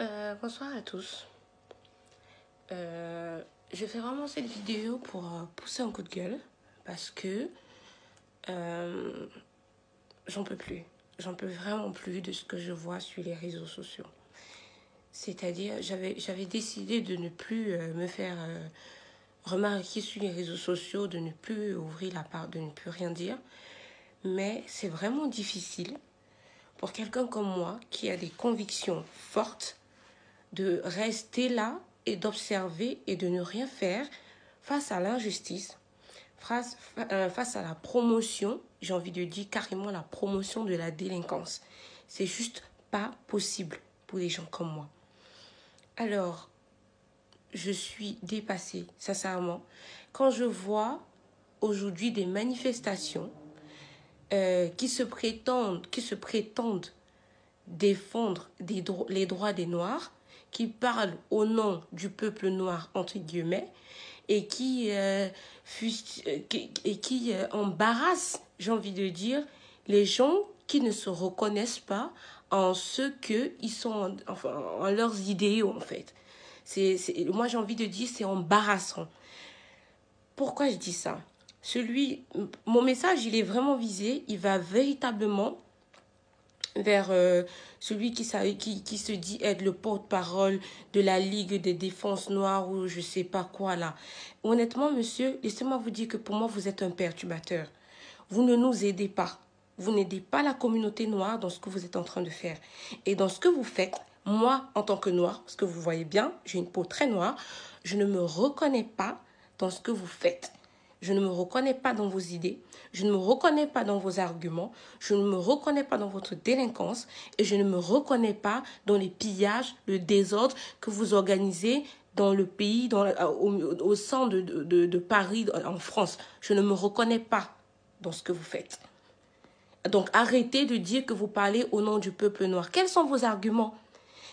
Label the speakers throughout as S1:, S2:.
S1: Euh, bonsoir à tous. Euh, je fais vraiment cette vidéo pour euh, pousser un coup de gueule parce que j'en peux plus. J'en peux vraiment plus de ce que je vois sur les réseaux sociaux. C'est-à-dire, j'avais décidé de ne plus me faire remarquer sur les réseaux sociaux, de ne plus ouvrir la part, de ne plus rien dire. Mais c'est vraiment difficile pour quelqu'un comme moi qui a des convictions fortes de rester là et d'observer et de ne rien faire face à l'injustice, euh, face, à la promotion, j'ai envie de dire carrément la promotion de la délinquance. C'est juste pas possible pour des gens comme moi. Alors, je suis dépassée, sincèrement. Quand je vois aujourd'hui des manifestations euh, qui se prétendent, qui se prétendent défendre les droits des Noirs, qui parle au nom du peuple noir, entre guillemets, et qui, euh, euh, et qui euh, embarrasse, j'ai envie de dire, les gens qui ne se reconnaissent pas en ce qu'ils sont, enfin, en leurs idéaux, en fait. C'est, moi, j'ai envie de dire, c'est embarrassant. Pourquoi je dis ça Celui, mon message, il est vraiment visé, il va véritablement vers euh, celui qui, se dit être le porte-parole de la Ligue des défenses noires ou je ne sais pas quoi là. Honnêtement, monsieur, laissez-moi vous dire que pour moi, vous êtes un perturbateur. Vous ne nous aidez pas. Vous n'aidez pas la communauté noire dans ce que vous êtes en train de faire. Et dans ce que vous faites, moi, en tant que noir, parce que vous voyez bien, j'ai une peau très noire, je ne me reconnais pas dans ce que vous faites. Je ne me reconnais pas dans vos idées, je ne me reconnais pas dans vos arguments, je ne me reconnais pas dans votre délinquance et je ne me reconnais pas dans les pillages, le désordre que vous organisez dans le pays, euh, au, sein de Paris, en France. Je ne me reconnais pas dans ce que vous faites. Donc arrêtez de dire que vous parlez au nom du peuple noir. Quels sont vos arguments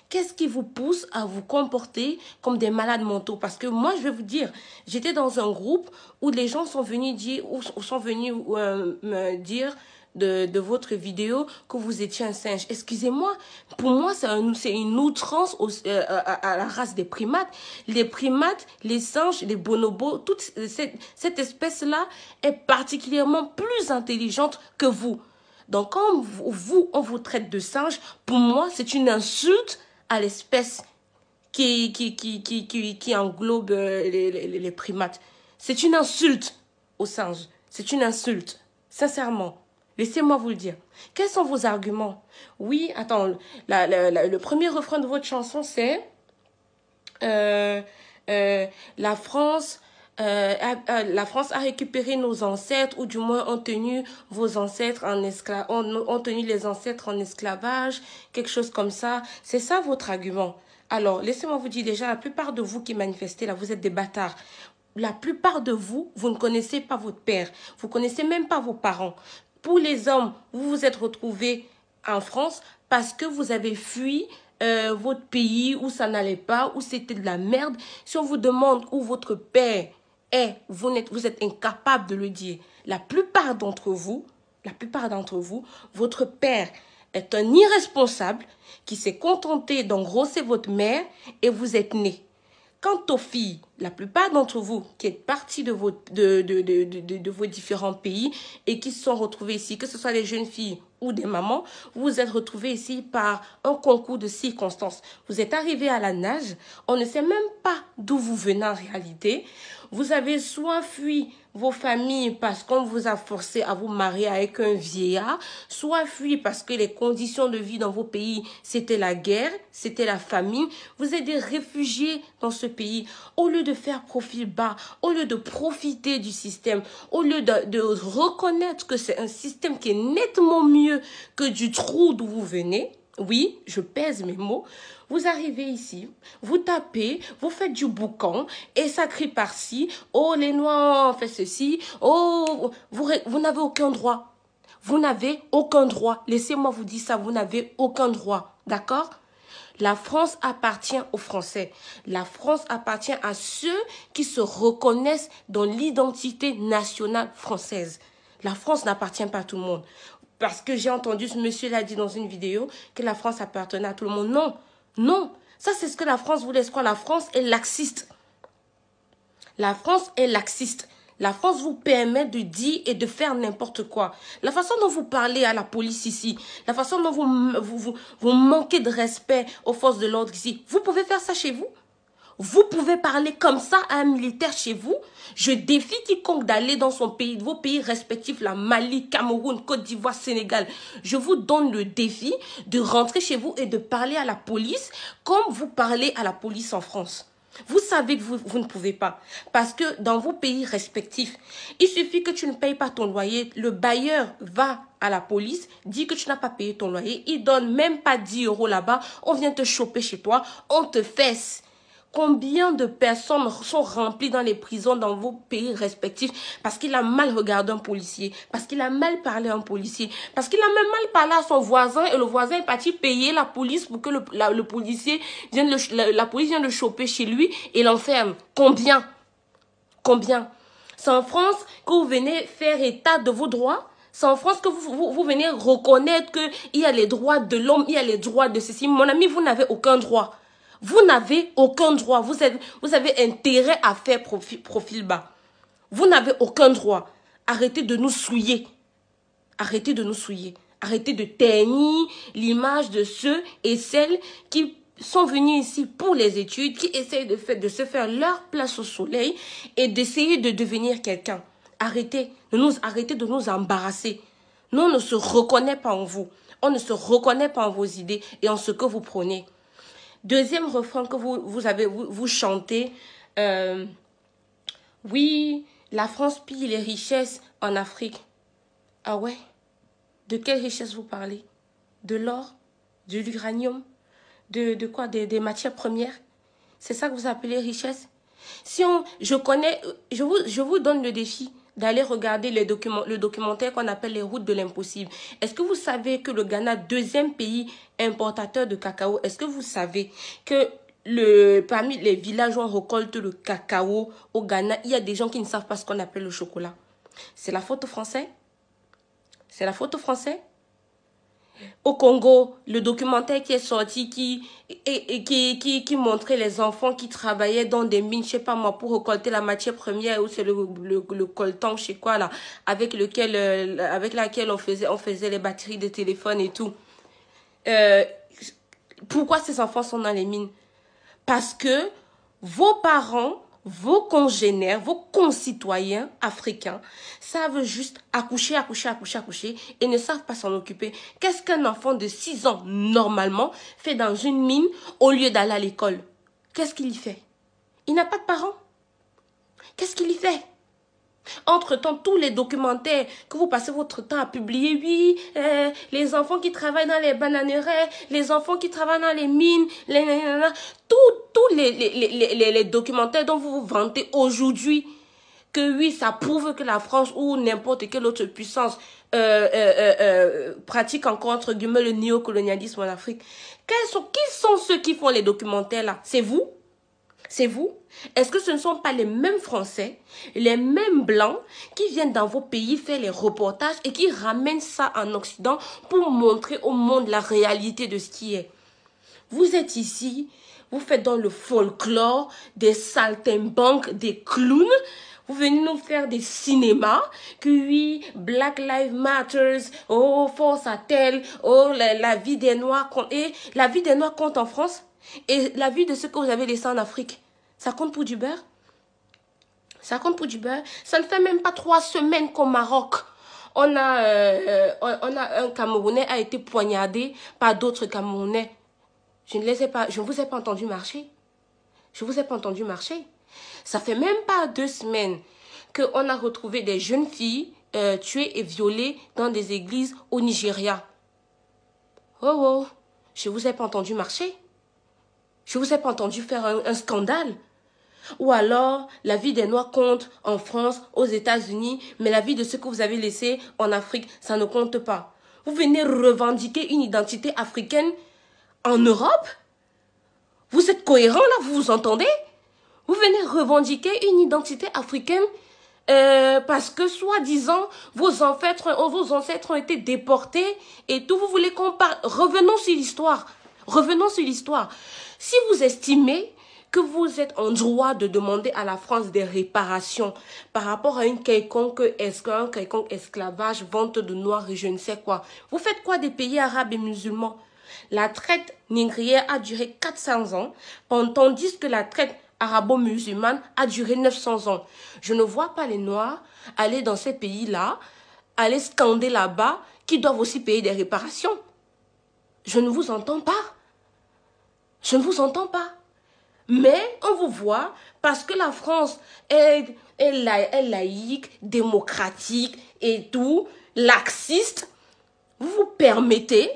S1: Qu'est-ce qui vous pousse à vous comporter comme des malades mentaux Parce que moi, je vais vous dire, j'étais dans un groupe où les gens sont venus dire, sont venus euh, me dire de, votre vidéo que vous étiez un singe. Excusez-moi, pour moi, c'est une outrance euh, à, la race des primates. Les primates, les singes, les bonobos, toute cette, espèce-là est particulièrement plus intelligente que vous. Donc, quand vous on vous traite de singe, pour moi, c'est une insulte l'espèce qui, qui, qui, qui, qui englobe euh, les, primates. C'est une insulte aux singes. C'est une insulte. Sincèrement. Laissez-moi vous le dire. Quels sont vos arguments Oui, attends, le premier refrain de votre chanson, c'est euh, euh, La France euh, euh, la France a récupéré nos ancêtres, ou du moins ont tenu vos ancêtres en esclavage, ont, tenu les ancêtres en esclavage, quelque chose comme ça. C'est ça votre argument. Alors, laissez-moi vous dire déjà, la plupart de vous qui manifestez là, vous êtes des bâtards la plupart de vous, vous ne connaissez pas votre père, vous connaissez même pas vos parents. Pour les hommes, vous vous êtes retrouvés en France parce que vous avez fui euh, votre pays où ça n'allait pas, où c'était de la merde. Si on vous demande où votre père eh, vous, êtes, vous incapable de le dire. La plupart d'entre vous, la plupart d'entre vous, votre père est un irresponsable qui s'est contenté d'engrosser votre mère et vous êtes né. Quant aux filles, la plupart d'entre vous qui êtes partie de, vos, vos différents pays et qui se sont retrouvés ici, que ce soit des jeunes filles ou des mamans, vous vous êtes retrouvés ici par un concours de circonstances. Vous êtes arrivés à la nage, on ne sait même pas d'où vous venez en réalité. Vous avez soit fui vos familles parce qu'on vous a forcé à vous marier avec un vieillard, soit fui parce que les conditions de vie dans vos pays, c'était la guerre, c'était la famine. Vous êtes des réfugiés dans ce pays. Au lieu de faire profil bas, au lieu de profiter du système, au lieu de, de reconnaître que c'est un système qui est nettement mieux que du trou d'où vous venez, oui, je pèse mes mots. Vous arrivez ici, vous tapez, vous faites du boucan et ça crie par-ci. Oh, les Noirs faites fait ceci. Oh, vous, vous n'avez aucun droit. Vous n'avez aucun droit. Laissez-moi vous dire ça, vous n'avez aucun droit. D'accord La France appartient aux Français. La France appartient à ceux qui se reconnaissent dans l'identité nationale française. La France n'appartient pas à tout le monde parce que j'ai entendu ce monsieur l'a dit dans une vidéo que la France appartenait à tout le monde. Non, non. Ça, c'est ce que la France vous laisse croire. La France est laxiste. La France est laxiste. La France vous permet de dire et de faire n'importe quoi. La façon dont vous parlez à la police ici, la façon dont vous, vous manquez de respect aux forces de l'ordre ici, vous pouvez faire ça chez vous vous pouvez parler comme ça à un militaire chez vous. Je défie quiconque d'aller dans son pays, vos pays respectifs, la Mali, Cameroun, Côte d'Ivoire, Sénégal. Je vous donne le défi de rentrer chez vous et de parler à la police comme vous parlez à la police en France. Vous savez que vous, ne pouvez pas. Parce que dans vos pays respectifs, il suffit que tu ne payes pas ton loyer. Le bailleur va à la police, dit que tu n'as pas payé ton loyer. Il donne même pas 10 euros là-bas. On vient te choper chez toi. On te fesse. Combien de personnes sont remplies dans les prisons dans vos pays respectifs parce qu'il a mal regardé un policier, parce qu'il a mal parlé à un policier, parce qu'il a même mal parlé à son voisin et le voisin est parti payer la police pour que le, la, policier vienne la, police vienne le choper chez lui et l'enferme. Combien Combien C'est en France que vous venez faire état de vos droits c'est en France que vous, vous, vous venez reconnaître qu'il y a les droits de l'homme, il y a les droits de ceci. Mon ami, vous n'avez aucun droit. Vous n'avez aucun droit. Vous, vous avez intérêt à faire profil, bas. Vous n'avez aucun droit. Arrêtez de nous souiller. Arrêtez de nous souiller. Arrêtez de ternir l'image de ceux et celles qui sont venus ici pour les études, qui essayent de, se faire leur place au soleil et d'essayer de devenir quelqu'un. Arrêtez nous, arrêtez de nous embarrasser. Nous, on ne se reconnaît pas en vous. On ne se reconnaît pas en vos idées et en ce que vous prenez. Deuxième refrain que vous, vous, avez, vous, chantez, euh, oui, la France pille les richesses en Afrique. Ah ouais De quelles richesses vous parlez De l'or De l'uranium de, quoi des, des matières premières C'est ça que vous appelez richesse si on, je connais, je vous, je vous donne le défi d'aller regarder les document le documentaire qu'on appelle les routes de l'impossible. Est-ce que vous savez que le Ghana, deuxième pays importateur de cacao, est-ce que vous savez que le, parmi les villages où on récolte le cacao au Ghana, il y a des gens qui ne savent pas ce qu'on appelle le chocolat C'est la faute aux Français C'est la faute aux Français au Congo, le documentaire qui est sorti, qui, et, qui, qui, qui, montrait les enfants qui travaillaient dans des mines, je sais pas moi, pour récolter la matière première, ou c'est le, le, coltan, je sais quoi, là, avec lequel, euh, avec laquelle on faisait, on faisait les batteries de téléphone et tout. Euh, pourquoi ces enfants sont dans les mines? Parce que vos parents vos congénères, vos concitoyens africains savent juste accoucher, accoucher, accoucher, accoucher et ne savent pas s'en occuper. Qu'est-ce qu'un enfant de 6 ans, normalement, fait dans une mine au lieu d'aller à l'école Qu'est-ce qu'il y fait Il n'a pas de parents. Qu'est-ce qu'il y fait entre-temps, tous les documentaires que vous passez votre temps à publier, oui, euh, les enfants qui travaillent dans les bananeraies, les enfants qui travaillent dans les mines, les, tous les, les, documentaires dont vous vous vantez aujourd'hui, que oui, ça prouve que la France ou n'importe quelle autre puissance euh, euh, pratique encore, entre guillemets, le néocolonialisme en Afrique. Quels sont, qui sont ceux qui font les documentaires là C'est vous c'est vous Est-ce que ce ne sont pas les mêmes Français, les mêmes Blancs qui viennent dans vos pays faire les reportages et qui ramènent ça en Occident pour montrer au monde la réalité de ce qui est Vous êtes ici, vous faites dans le folklore des saltimbanques, des clowns, vous venez nous faire des cinémas que Black Lives Matters, oh, force à tel, oh, la, vie des Noirs Et la vie des Noirs compte en France et la vie de ceux que vous avez laissés en Afrique. Ça compte pour du beurre Ça compte pour du beurre Ça ne fait même pas trois semaines qu'au Maroc, on a, euh, euh, on a un Camerounais a été poignardé par d'autres Camerounais. Je ne les pas, je vous ai pas entendu marcher. Je ne vous ai pas entendu marcher. Ça fait même pas deux semaines qu'on a retrouvé des jeunes filles euh, tuées et violées dans des églises au Nigeria. Oh oh, je ne vous ai pas entendu marcher. Je ne vous ai pas entendu faire un scandale. Ou alors, la vie des Noirs compte en France, aux États-Unis, mais la vie de ceux que vous avez laissés en Afrique, ça ne compte pas. Vous venez revendiquer une identité africaine en Europe Vous êtes cohérent là, vous vous entendez Vous venez revendiquer une identité africaine euh, parce que soi-disant vos ancêtres, euh, vos ancêtres ont été déportés et tout. Vous voulez qu'on parle Revenons sur l'histoire. Revenons sur l'histoire. Si vous estimez que vous êtes en droit de demander à la France des réparations par rapport à une quelconque, un quelconque esclavage, vente de noirs et je ne sais quoi. Vous faites quoi des pays arabes et musulmans La traite nigrière a duré 400 ans, tandis que la traite arabo-musulmane a duré 900 ans. Je ne vois pas les noirs aller dans ces pays-là, aller scander là-bas, qui doivent aussi payer des réparations. Je ne vous entends pas. Je ne vous entends pas. Mais on vous voit parce que la France est, laïque, démocratique et tout, laxiste. Vous vous permettez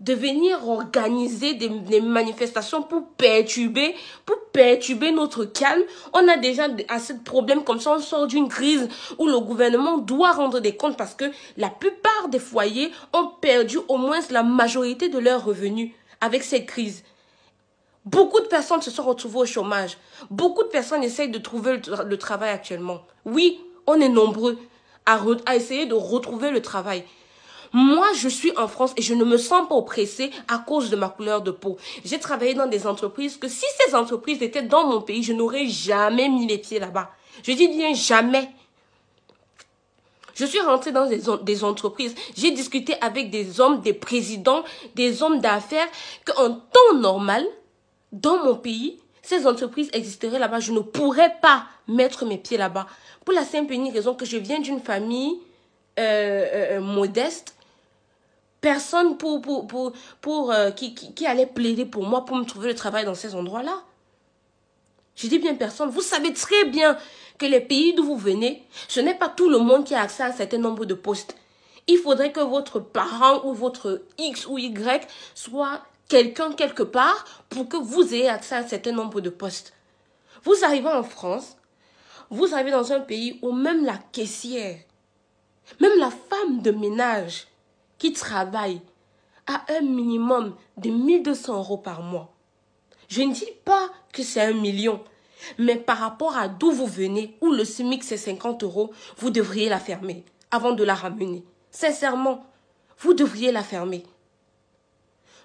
S1: de venir organiser des, manifestations pour perturber, pour perturber notre calme. On a déjà assez de problèmes comme ça. On sort d'une crise où le gouvernement doit rendre des comptes parce que la plupart des foyers ont perdu au moins la majorité de leurs revenus avec cette crise. Beaucoup de personnes se sont retrouvées au chômage. Beaucoup de personnes essayent de trouver le, travail actuellement. Oui, on est nombreux à, essayer de retrouver le travail. Moi, je suis en France et je ne me sens pas oppressée à cause de ma couleur de peau. J'ai travaillé dans des entreprises que si ces entreprises étaient dans mon pays, je n'aurais jamais mis les pieds là-bas. Je dis bien jamais. Je suis rentrée dans des, des entreprises. J'ai discuté avec des hommes, des présidents, des hommes d'affaires qu'en temps normal, dans mon pays, ces entreprises existeraient là-bas. Je ne pourrais pas mettre mes pieds là-bas. Pour la simple et unique raison que je viens d'une famille euh, euh, euh, modeste. Personne pour, pour, pour, pour qui, qui, qui allait plaider pour moi pour me trouver le travail dans ces endroits-là. Je dis bien personne. Vous savez très bien que les pays d'où vous venez, ce n'est pas tout le monde qui a accès à un certain nombre de postes. Il faudrait que votre parent ou votre X ou Y soit quelqu'un quelque part pour que vous ayez accès à un certain nombre de postes. Vous arrivez en France, vous arrivez dans un pays où même la caissière, même la femme de ménage qui travaille à un minimum de 1200 euros par mois. Je ne dis pas que c'est un million, mais par rapport à d'où vous venez, où le SMIC c'est 50 euros, vous devriez la fermer avant de la ramener. Sincèrement, vous devriez la fermer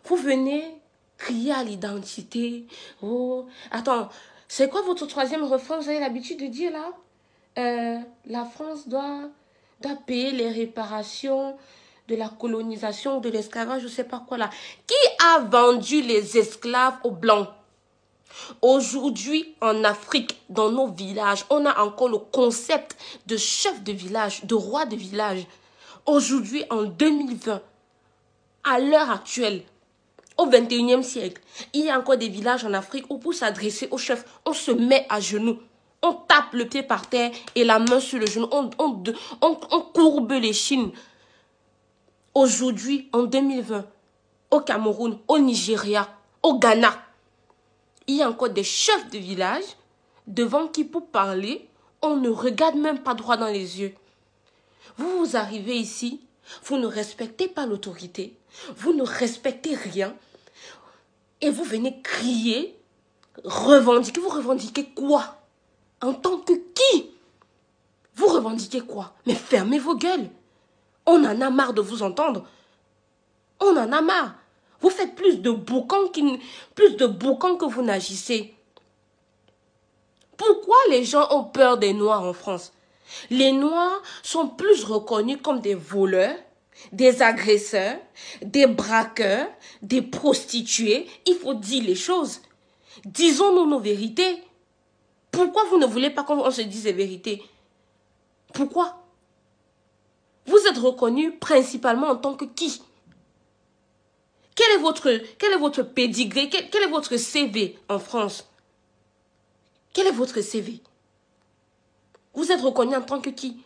S1: vous venez crier à l'identité. Oh, attends, c'est quoi votre troisième refrain Vous avez l'habitude de dire là euh, La France doit, doit payer les réparations de la colonisation, de l'esclavage, je ne sais pas quoi là. Qui a vendu les esclaves aux Blancs Aujourd'hui, en Afrique, dans nos villages, on a encore le concept de chef de village, de roi de village. Aujourd'hui, en 2020, à l'heure actuelle, au 21e siècle, il y a encore des villages en Afrique où pour s'adresser au chef, on se met à genoux. On tape le pied par terre et la main sur le genou. On, on, on courbe les chines. Aujourd'hui, en 2020, au Cameroun, au Nigeria, au Ghana, il y a encore des chefs de village devant qui pour parler, on ne regarde même pas droit dans les yeux. Vous vous arrivez ici, vous ne respectez pas l'autorité, vous ne respectez rien, et vous venez crier, revendiquer. Vous revendiquez quoi En tant que qui Vous revendiquez quoi Mais fermez vos gueules. On en a marre de vous entendre. On en a marre. Vous faites plus de boucan plus de boucan que vous n'agissez. Pourquoi les gens ont peur des Noirs en France Les Noirs sont plus reconnus comme des voleurs des agresseurs, des braqueurs, des prostituées. Il faut dire les choses. Disons-nous nos vérités. Pourquoi vous ne voulez pas qu'on se dise les vérités Pourquoi Vous êtes reconnus principalement en tant que qui quel est votre, quel est votre pédigré quel, est votre CV en France Quel est votre CV Vous êtes reconnus en tant que qui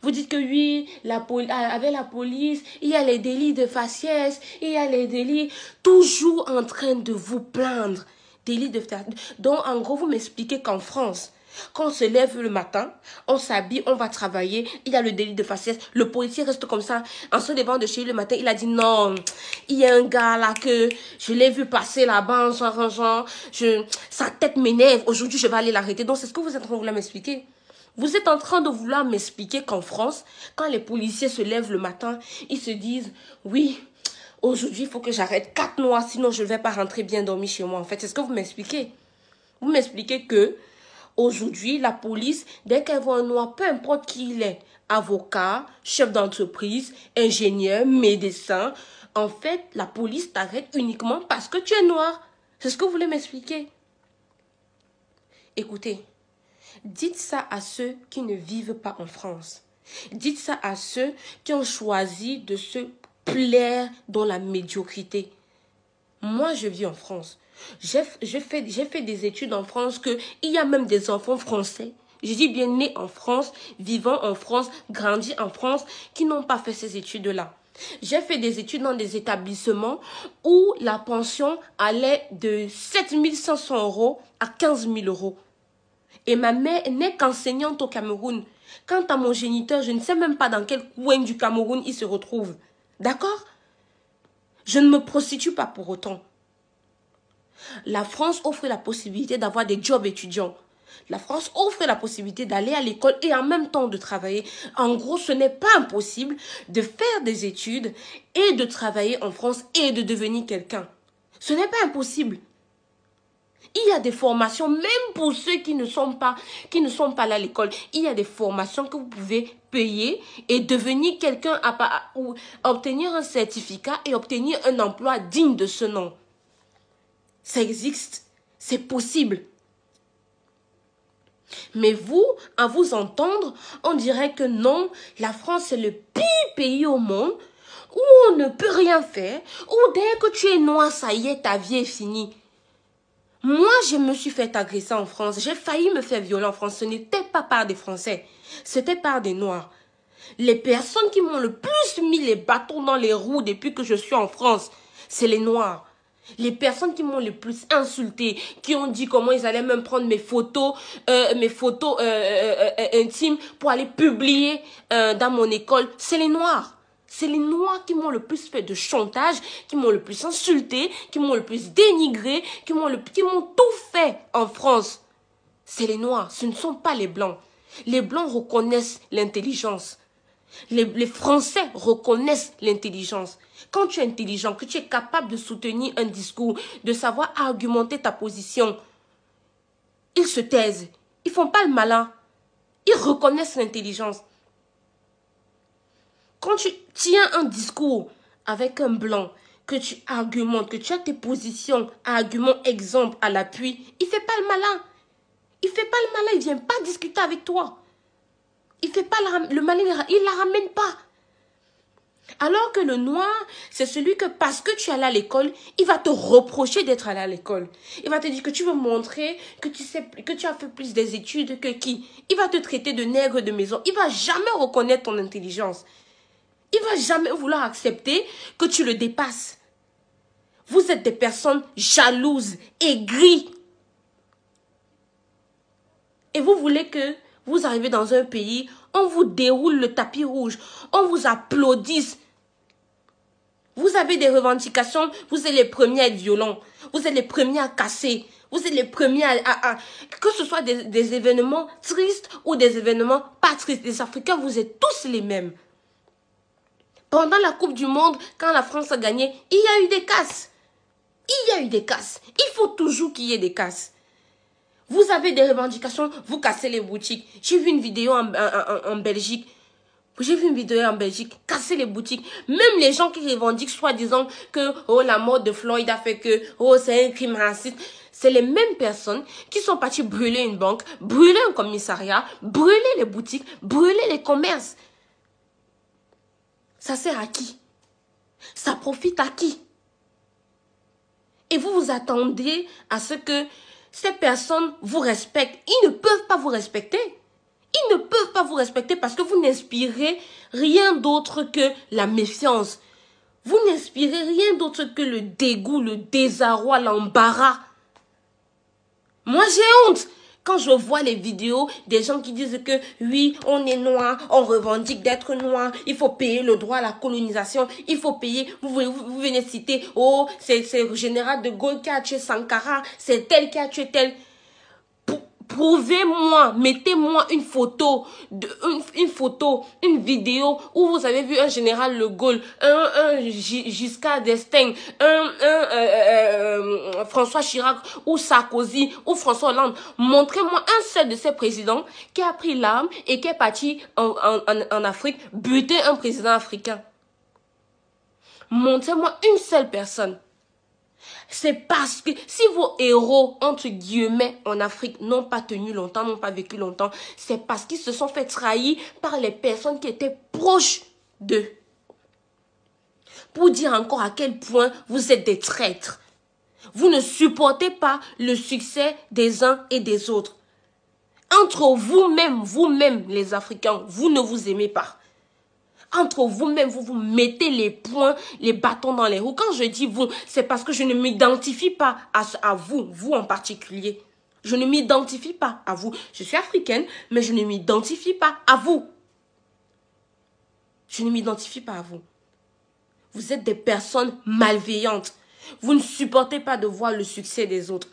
S1: vous dites que oui, la euh, avec la police, il y a les délits de faciès, il y a les délits, toujours en train de vous plaindre. Délits de Donc, en gros, vous m'expliquez qu'en France, quand on se lève le matin, on s'habille, on va travailler, il y a le délit de faciès, le policier reste comme ça, en se levant de chez lui le matin, il a dit non, il y a un gars là que je l'ai vu passer là-bas en s'arrangeant, sa tête m'énerve, aujourd'hui je vais aller l'arrêter. Donc, c'est ce que vous êtes en train de m'expliquer. Vous êtes en train de vouloir m'expliquer qu'en France, quand les policiers se lèvent le matin, ils se disent oui. Aujourd'hui, il faut que j'arrête quatre noirs, sinon je ne vais pas rentrer bien dormi chez moi. En fait, c'est ce que vous m'expliquez. Vous m'expliquez que aujourd'hui, la police, dès qu'elle voit un noir, peu importe qui il est, avocat, chef d'entreprise, ingénieur, médecin, en fait, la police t'arrête uniquement parce que tu es noir. C'est ce que vous voulez m'expliquer. Écoutez, Dites ça à ceux qui ne vivent pas en France. Dites ça à ceux qui ont choisi de se plaire dans la médiocrité. Moi, je vis en France. J'ai fait, des études en France que y a même des enfants français je dis bien nés en France, vivant en France, grandis en France, qui n'ont pas fait ces études-là. J'ai fait des études dans des établissements où la pension allait de 7500 euros à 15 000 euros. Et ma mère n'est qu'enseignante au Cameroun. Quant à mon géniteur, je ne sais même pas dans quel coin du Cameroun il se retrouve. D'accord Je ne me prostitue pas pour autant. La France offre la possibilité d'avoir des jobs étudiants. La France offre la possibilité d'aller à l'école et en même temps de travailler. En gros, ce n'est pas impossible de faire des études et de travailler en France et de devenir quelqu'un. Ce n'est pas impossible. Il y a des formations, même pour ceux qui ne sont pas, qui ne sont pas là à l'école, il y a des formations que vous pouvez payer et devenir quelqu'un ou obtenir un certificat et obtenir un emploi digne de ce nom. Ça existe, c'est possible. Mais vous, à vous entendre, on dirait que non, la France est le pire pays au monde où on ne peut rien faire, où dès que tu es noir, ça y est, ta vie est finie. Moi, je me suis fait agresser en France. J'ai failli me faire violer en France. Ce n'était pas par des Français. C'était par des Noirs. Les personnes qui m'ont le plus mis les bâtons dans les roues depuis que je suis en France, c'est les Noirs. Les personnes qui m'ont le plus insulté, qui ont dit comment ils allaient même prendre mes photos, euh, mes photos euh, euh, euh, intimes pour aller publier dans mon école, c'est les Noirs. C'est les Noirs qui m'ont le plus fait de chantage, qui m'ont le plus insulté, qui m'ont le plus dénigré, qui m'ont le... m'ont tout fait en France. C'est les Noirs, ce ne sont pas les Blancs. Les Blancs reconnaissent l'intelligence. Les, Français reconnaissent l'intelligence. Quand tu es intelligent, que tu es capable de soutenir un discours, de savoir argumenter ta position, ils se taisent. Ils font pas le malin. Ils reconnaissent l'intelligence quand tu tiens un discours avec un blanc, que tu argumentes, que tu as tes positions, arguments, exemples à l'appui, il fait pas le malin. Il fait pas le malin, il vient pas discuter avec toi. Il fait pas le, malin, il la ramène pas. Alors que le noir, c'est celui que parce que tu es allé à l'école, il va te reprocher d'être allé à l'école. Il va te dire que tu veux montrer que tu sais que tu as fait plus des études que qui. Il va te traiter de nègre de maison. Il va jamais reconnaître ton intelligence il ne va jamais vouloir accepter que tu le dépasses. Vous êtes des personnes jalouses, aigries. Et vous voulez que vous arrivez dans un pays, on vous déroule le tapis rouge, on vous applaudisse. Vous avez des revendications, vous êtes les premiers à être violents, vous êtes les premiers à casser, vous êtes les premiers à... que ce soit des, des événements tristes ou des événements pas tristes, les Africains, vous êtes tous les mêmes. Pendant la Coupe du Monde, quand la France a gagné, il y a eu des casses. Il y a eu des casses. Il faut toujours qu'il y ait des casses. Vous avez des revendications, vous cassez les boutiques. J'ai vu une vidéo en, Belgique. J'ai vu une vidéo en Belgique, casser les boutiques. Même les gens qui revendiquent soi-disant que oh, la mort de Floyd a fait que oh, c'est un crime raciste. C'est les mêmes personnes qui sont parties brûler une banque, brûler un commissariat, brûler les boutiques, brûler les commerces ça sert à qui Ça profite à qui Et vous vous attendez à ce que ces personnes vous respectent. Ils ne peuvent pas vous respecter. Ils ne peuvent pas vous respecter parce que vous n'inspirez rien d'autre que la méfiance. Vous n'inspirez rien d'autre que le dégoût, le désarroi, l'embarras. Moi, j'ai honte. Quand je vois les vidéos des gens qui disent que oui, on est noir, on revendique d'être noir, il faut payer le droit à la colonisation, il faut payer. Vous, venez citer, oh, c'est le général de Gaulle qui a tué Sankara, c'est tel qui a tué tel prouvez-moi, mettez-moi une photo, une, photo, une vidéo où vous avez vu un général Le Gaulle, un, un Giscard d'Estaing, un, un euh, euh, euh, François Chirac ou Sarkozy ou François Hollande. Montrez-moi un seul de ces présidents qui a pris l'arme et qui est parti en, en, en Afrique buter un président africain. Montrez-moi une seule personne. C'est parce que si vos héros, entre guillemets, en Afrique n'ont pas tenu longtemps, n'ont pas vécu longtemps, c'est parce qu'ils se sont fait trahir par les personnes qui étaient proches d'eux. Pour dire encore à quel point vous êtes des traîtres. Vous ne supportez pas le succès des uns et des autres. Entre vous-même, vous-même les Africains, vous ne vous aimez pas entre vous-même, vous vous mettez les points, les bâtons dans les roues. Quand je dis vous, c'est parce que je ne m'identifie pas à, à vous, vous en particulier. Je ne m'identifie pas à vous. Je suis africaine, mais je ne m'identifie pas à vous. Je ne m'identifie pas à vous. Vous êtes des personnes malveillantes. Vous ne supportez pas de voir le succès des autres.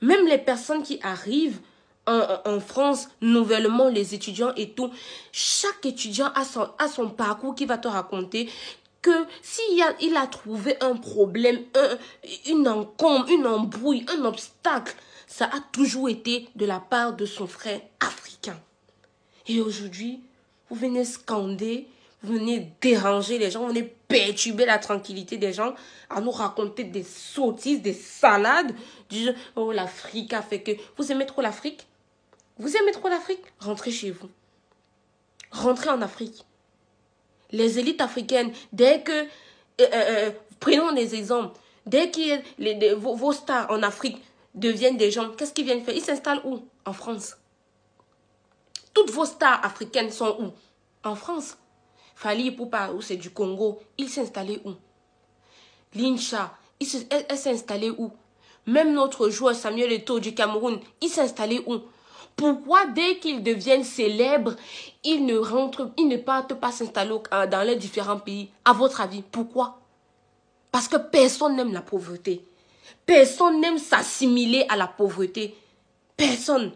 S1: Même les personnes qui arrivent en, France, nouvellement, les étudiants et tout, chaque étudiant a son, son parcours qui va te raconter que s'il a, il a trouvé un problème, une encombre, une embrouille, un obstacle, ça a toujours été de la part de son frère africain. Et aujourd'hui, vous venez scander, vous venez déranger les gens, vous venez perturber la tranquillité des gens à nous raconter des sottises, des salades, du oh l'Afrique a fait que... Vous aimez trop l'Afrique vous aimez trop l'Afrique Rentrez chez vous. Rentrez en Afrique. Les élites africaines, dès que... Euh, euh, euh, prenons des exemples. Dès que vos, stars en Afrique deviennent des gens, qu'est-ce qu'ils viennent faire Ils s'installent où En France. Toutes vos stars africaines sont où En France. Fali Poupa, où c'est du Congo, ils s'installent où Lincha, il s'est où Même notre joueur Samuel Eto'o du Cameroun, il s'est où pourquoi dès qu'ils deviennent célèbres, ils ne rentrent, ils ne partent pas s'installer dans les différents pays À votre avis, pourquoi Parce que personne n'aime la pauvreté. Personne n'aime s'assimiler à la pauvreté. Personne.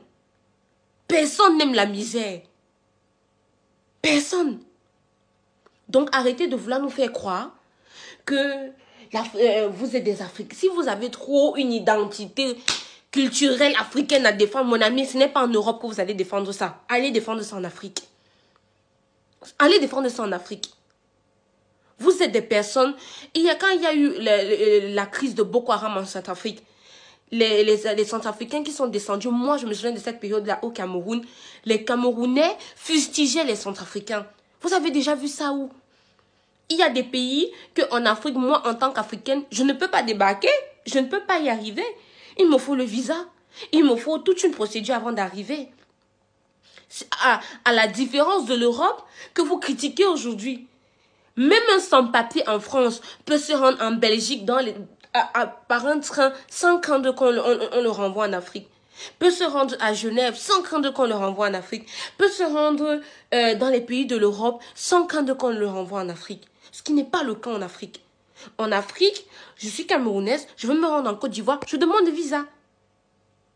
S1: Personne n'aime la misère. Personne. Donc arrêtez de vouloir nous faire croire que euh, vous êtes des Africains. Si vous avez trop une identité culturelle africaine à défendre, mon ami, ce n'est pas en Europe que vous allez défendre ça. Allez défendre ça en Afrique. Allez défendre ça en Afrique. Vous êtes des personnes... Il y a, quand il y a eu la, crise de Boko Haram en Centrafrique, les, les, Centrafricains qui sont descendus, moi je me souviens de cette période-là au Cameroun, les Camerounais fustigeaient les Centrafricains. Vous avez déjà vu ça où Il y a des pays que en Afrique, moi en tant qu'Africaine, je ne peux pas débarquer, je ne peux pas y arriver. Il me faut le visa. Il me faut toute une procédure avant d'arriver. À, à, la différence de l'Europe que vous critiquez aujourd'hui. Même un sans-papier en France peut se rendre en Belgique dans les, par un train sans craindre qu'on le renvoie en Afrique peut se rendre à Genève sans craindre qu'on le renvoie en Afrique, peut se rendre euh, dans les pays de l'Europe sans craindre qu'on le renvoie en Afrique, ce qui n'est pas le cas en Afrique. En Afrique, je suis camerounaise, je veux me rendre en Côte d'Ivoire, je demande visa.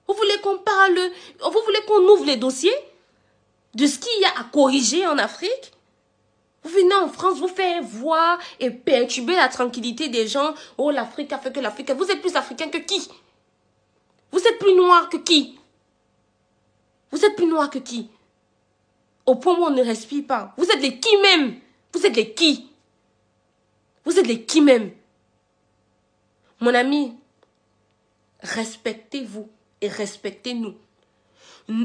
S1: Vous voulez qu'on parle, vous voulez qu'on ouvre les dossiers de ce qu'il y a à corriger en Afrique Vous venez en France, vous faites voir et perturber la tranquillité des gens. Oh, l'Afrique a fait que l'Afrique. Vous êtes plus africain que qui Vous êtes plus noir que qui Vous êtes plus noir que qui Au point où on ne respire pas. Vous êtes les qui même Vous êtes les qui vous êtes les qui même Mon ami, respectez-vous et respectez-nous.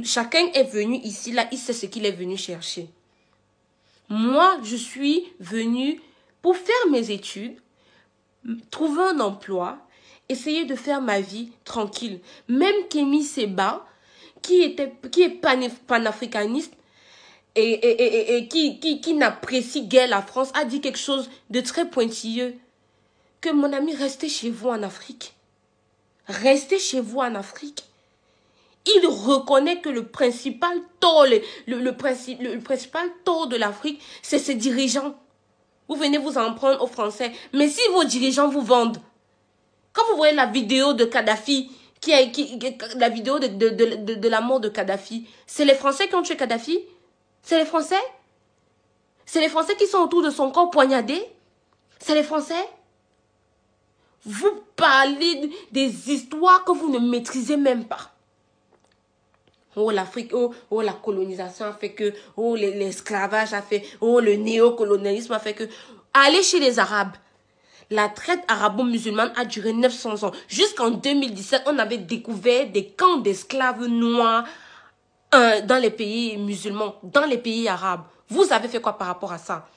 S1: Chacun est venu ici, là, il sait ce qu'il est venu chercher. Moi, je suis venu pour faire mes études, trouver un emploi, essayer de faire ma vie tranquille. Même Kémy Seba, qui, était, qui est panafricaniste, et, et, et, et qui, qui, qui n'apprécie guère la France a dit quelque chose de très pointilleux. Que mon ami, restez chez vous en Afrique. Restez chez vous en Afrique. Il reconnaît que le principal tort, le, le, le principal de l'Afrique, c'est ses dirigeants. Vous venez vous en prendre aux Français. Mais si vos dirigeants vous vendent, quand vous voyez la vidéo de Kadhafi, qui, a, la vidéo de, de, de, de, la mort de Kadhafi, c'est les Français qui ont tué Kadhafi c'est les Français C'est les Français qui sont autour de son corps poignardés C'est les Français Vous parlez des histoires que vous ne maîtrisez même pas. Oh, l'Afrique, oh, oh, la colonisation a fait que, oh, l'esclavage a fait, oh, le néocolonialisme a fait que. Allez chez les Arabes. La traite arabo-musulmane a duré 900 ans. Jusqu'en 2017, on avait découvert des camps d'esclaves noirs euh, dans les pays musulmans, dans les pays arabes. Vous avez fait quoi par rapport à ça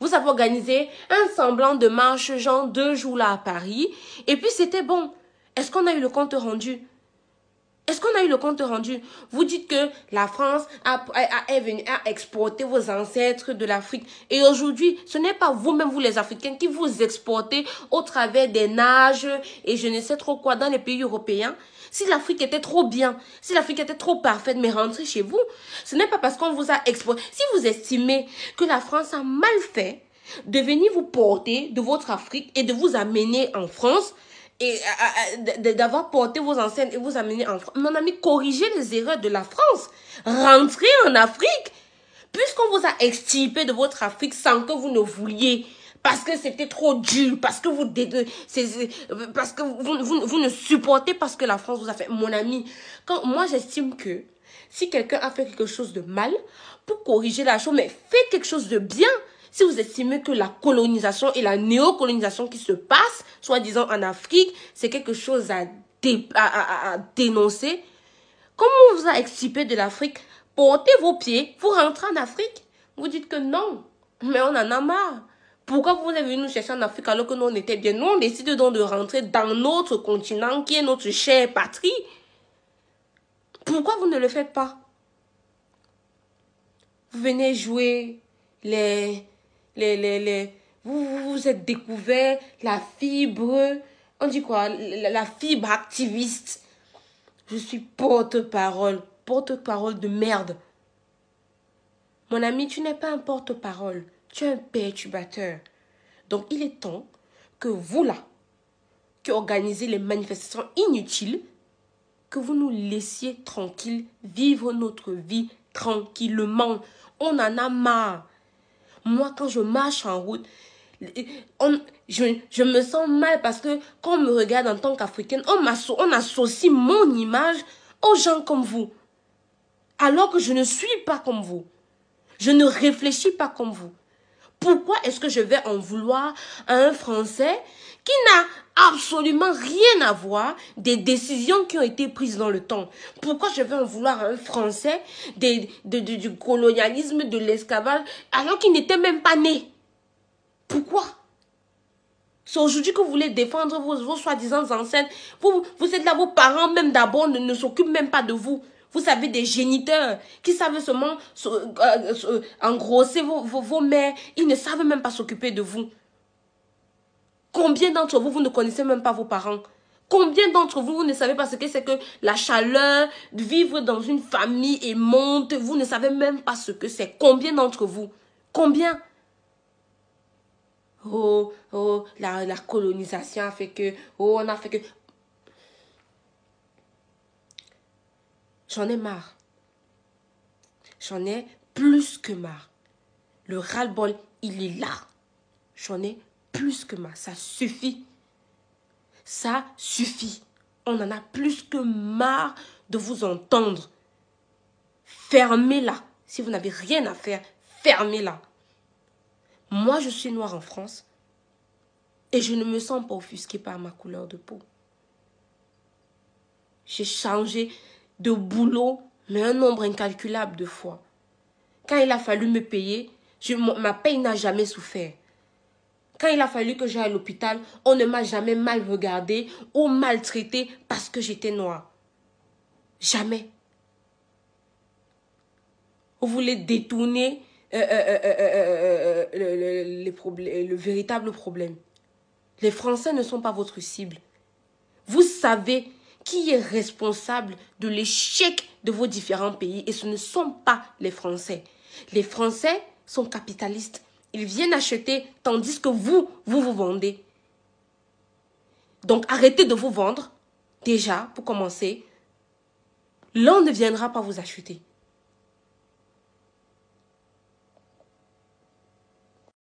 S1: Vous avez organisé un semblant de marche, genre deux jours là à Paris, et puis c'était bon. Est-ce qu'on a eu le compte rendu est-ce qu'on a eu le compte rendu Vous dites que la France a, a, a, a exporté vos ancêtres de l'Afrique. Et aujourd'hui, ce n'est pas vous-même, vous les Africains, qui vous exportez au travers des nages et je ne sais trop quoi dans les pays européens. Si l'Afrique était trop bien, si l'Afrique était trop parfaite, mais rentrez chez vous. Ce n'est pas parce qu'on vous a exploité. Si vous estimez que la France a mal fait de venir vous porter de votre Afrique et de vous amener en France, et euh, euh, d'avoir porté vos enseignes et vous amener en France. Mon ami, corrigez les erreurs de la France. Rentrez en Afrique. Puisqu'on vous a extirpé de votre Afrique sans que vous ne vouliez, parce que c'était trop dur, parce que vous euh, euh, parce que vous, vous, ne supportez pas ce que la France vous a fait. Mon ami, quand moi j'estime que si quelqu'un a fait quelque chose de mal, pour corriger la chose, mais fait quelque chose de bien. Si vous estimez que la colonisation et la néocolonisation qui se passe, soi-disant en Afrique, c'est quelque chose à, à, dénoncer, comment vous a excipé de l'Afrique Portez vos pieds, vous rentrez en Afrique. Vous dites que non, mais on en a marre. Pourquoi vous êtes venu nous chercher en Afrique alors que nous on était bien Nous on décide donc de rentrer dans notre continent qui est notre chère patrie. Pourquoi vous ne le faites pas Vous venez jouer les... les, les, les vous, vous, êtes découvert la fibre... On dit quoi la fibre activiste. Je suis porte-parole. Porte-parole de merde. Mon ami, tu n'es pas un porte-parole. Tu es un perturbateur. Donc il est temps que vous là, qui organisez les manifestations inutiles, que vous nous laissiez tranquilles vivre notre vie tranquillement. On en a marre. Moi, quand je marche en route, on, je, je, me sens mal parce que quand on me regarde en tant qu'Africaine, on, on associe mon image aux gens comme vous. Alors que je ne suis pas comme vous. Je ne réfléchis pas comme vous. Pourquoi est-ce que je vais en vouloir à un Français qui n'a absolument rien à voir des décisions qui ont été prises dans le temps. Pourquoi je vais en vouloir à un Français des, du colonialisme, de l'esclavage, alors qu'il n'était même pas né Pourquoi c'est aujourd'hui que vous voulez défendre vos, soi-disant ancêtres. Vous, vous êtes là, vos parents même d'abord ne, ne s'occupent même pas de vous. Vous savez, des géniteurs qui savent seulement euh, engrosser vos, vos mères. Ils ne savent même pas s'occuper de vous. Combien d'entre vous, vous ne connaissez même pas vos parents Combien d'entre vous, vous ne savez pas ce que c'est que la chaleur, vivre dans une famille et monte, vous ne savez même pas ce que c'est. Combien d'entre vous Combien Oh, oh, la, la, colonisation a fait que, oh, on a fait que, J'en ai marre. J'en ai plus que marre. Le ras-le-bol, il est là. J'en ai plus que marre. Ça suffit. Ça suffit. On en a plus que marre de vous entendre. Fermez-la. Si vous n'avez rien à faire, fermez-la. Moi, je suis noire en France et je ne me sens pas offusquée par ma couleur de peau. J'ai changé de boulot, mais un nombre incalculable de fois. Quand il a fallu me payer, ma paye n'a jamais souffert. Quand il a fallu que j'aille à l'hôpital, on ne m'a jamais mal regardé ou maltraité parce que j'étais noire. Jamais. Vous voulez détourner le véritable problème. Les Français ne sont pas votre cible. Vous savez qui est responsable de l'échec de vos différents pays et ce ne sont pas les Français. Les Français sont capitalistes. Ils viennent acheter tandis que vous, vous vous vendez. Donc arrêtez de vous vendre, déjà, pour commencer. L'on ne viendra pas vous acheter.